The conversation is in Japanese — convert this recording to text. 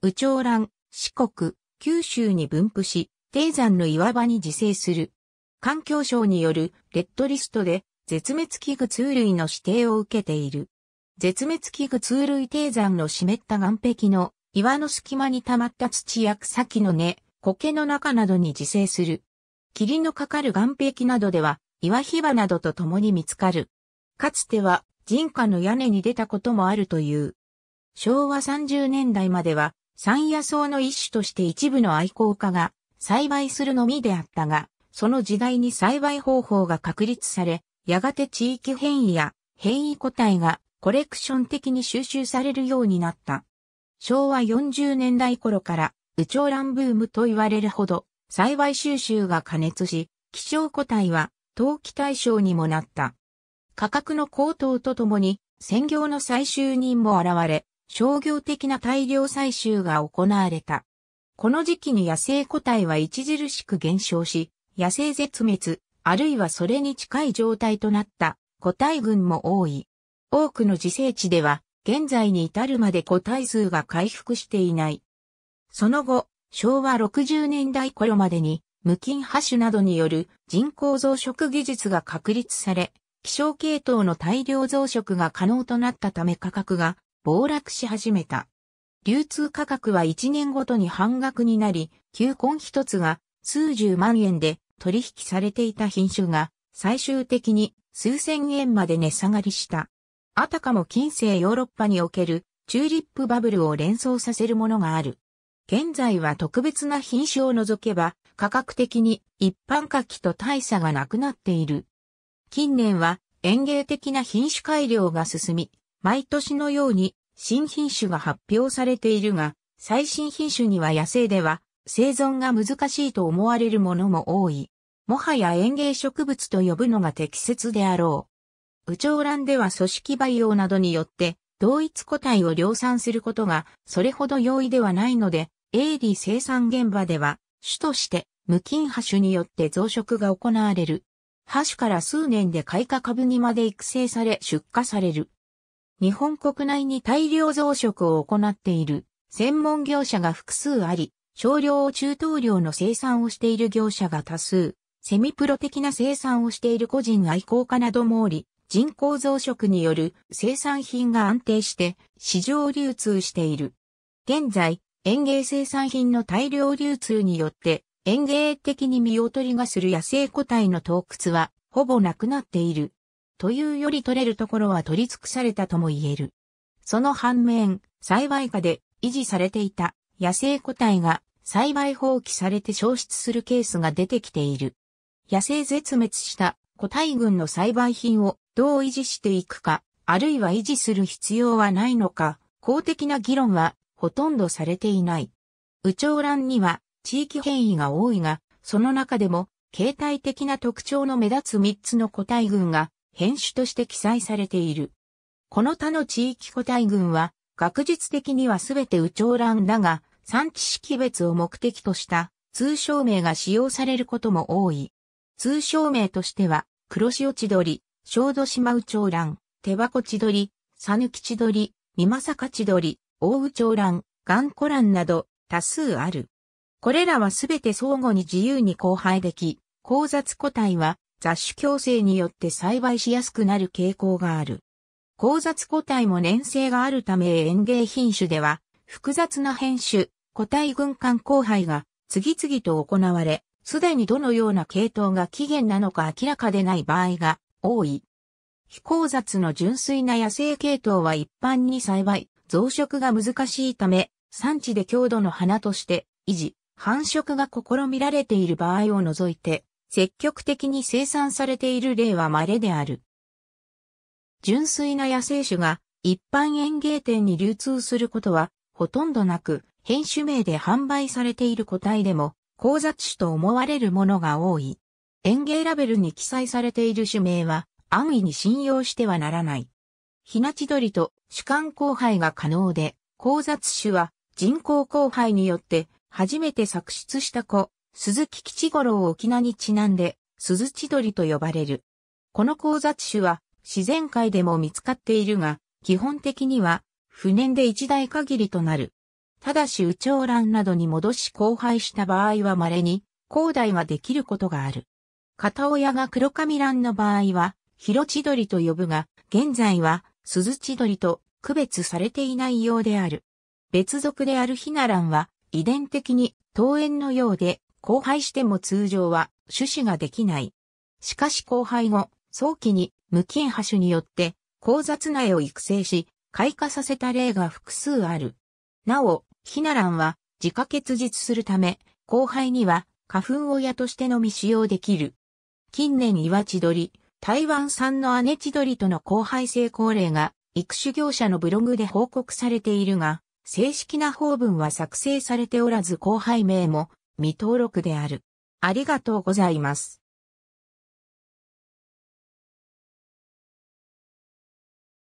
宇長蘭、四国、九州に分布し、低山の岩場に自生する。環境省によるレッドリストで絶滅危惧通類の指定を受けている。絶滅危惧通類低山の湿った岩壁の岩の隙間に溜まった土や草木の根、苔の中などに自生する。霧のかかる岩壁などでは岩火場などと共に見つかる。かつては人家の屋根に出たこともあるという。昭和30年代までは山野草の一種として一部の愛好家が栽培するのみであったが、その時代に栽培方法が確立され、やがて地域変異や変異個体がコレクション的に収集されるようになった。昭和40年代頃から、宇宙ンブームと言われるほど、栽培収集が加熱し、希少個体は陶器対象にもなった。価格の高騰とともに、専業の最終人も現れ、商業的な大量採集が行われた。この時期に野生個体は著しく減少し、野生絶滅、あるいはそれに近い状態となった個体群も多い。多くの自生地では、現在に至るまで個体数が回復していない。その後、昭和60年代頃までに、無菌破種などによる人工増殖技術が確立され、気象系統の大量増殖が可能となったため価格が暴落し始めた。流通価格は1年ごとに半額になり、球根一つが数十万円で取引されていた品種が最終的に数千円まで値下がりした。あたかも近世ヨーロッパにおけるチューリップバブルを連想させるものがある。現在は特別な品種を除けば価格的に一般価値と大差がなくなっている。近年は園芸的な品種改良が進み、毎年のように新品種が発表されているが、最新品種には野生では生存が難しいと思われるものも多い。もはや園芸植物と呼ぶのが適切であろう。ウチョウランでは組織培養などによって同一個体を量産することがそれほど容易ではないので、AD 生産現場では種として無菌派種によって増殖が行われる。派種から数年で開花株にまで育成され出荷される。日本国内に大量増殖を行っている専門業者が複数あり、少量を中等量の生産をしている業者が多数、セミプロ的な生産をしている個人愛好家などもおり、人口増殖による生産品が安定して市場流通している。現在、園芸生産品の大量流通によって園芸的に見劣りがする野生個体の洞窟はほぼなくなっている。というより取れるところは取り尽くされたとも言える。その反面、栽培下で維持されていた野生個体が栽培放棄されて消失するケースが出てきている。野生絶滅した個体群の栽培品をどう維持していくか、あるいは維持する必要はないのか、公的な議論はほとんどされていない。ウチョウランには地域変異が多いが、その中でも形態的な特徴の目立つ3つの個体群が変種として記載されている。この他の地域個体群は、学術的にはすべてウランだが、産地識別を目的とした通称名が使用されることも多い。通称名としては、黒潮千鳥、小豆島ウチョウラン、手箱千鳥、さぬき千鳥、三正か千鳥、大ウチョウラン、ガンコランなど多数ある。これらはすべて相互に自由に交配でき、交雑個体は雑種共生によって栽培しやすくなる傾向がある。交雑個体も粘性があるため園芸品種では、複雑な変種、個体軍艦交配が次々と行われ、すでにどのような系統が起源なのか明らかでない場合が多い。非交雑の純粋な野生系統は一般に栽培、増殖が難しいため、産地で強度の花として維持、繁殖が試みられている場合を除いて、積極的に生産されている例は稀である。純粋な野生種が一般園芸店に流通することはほとんどなく、変種名で販売されている個体でも、交雑種と思われるものが多い。園芸ラベルに記載されている種名は、安易に信用してはならない。ひなち鳥と主観交配が可能で、交雑種は人工交配によって初めて作出した子鈴木吉五郎沖縄にちなんで、鈴千鳥と呼ばれる。この交雑種は、自然界でも見つかっているが、基本的には、不年で一代限りとなる。ただし、宇宙卵などに戻し交配した場合は稀に、交代ができることがある。片親が黒髪卵の場合は、広千鳥と呼ぶが、現在は、鈴千鳥と区別されていないようである。別族であるヒナ卵は、遺伝的に、桃園のようで、交配しても通常は種子ができない。しかし交配後、早期に無菌派種によって交雑苗を育成し、開花させた例が複数ある。なお、ヒナランは自家結実するため、交配には花粉親としてのみ使用できる。近年岩千鳥、台湾産の姉千鳥との交配成功例が、育種業者のブログで報告されているが、正式な法文は作成されておらず交配名も未登録である。ありがとうございます。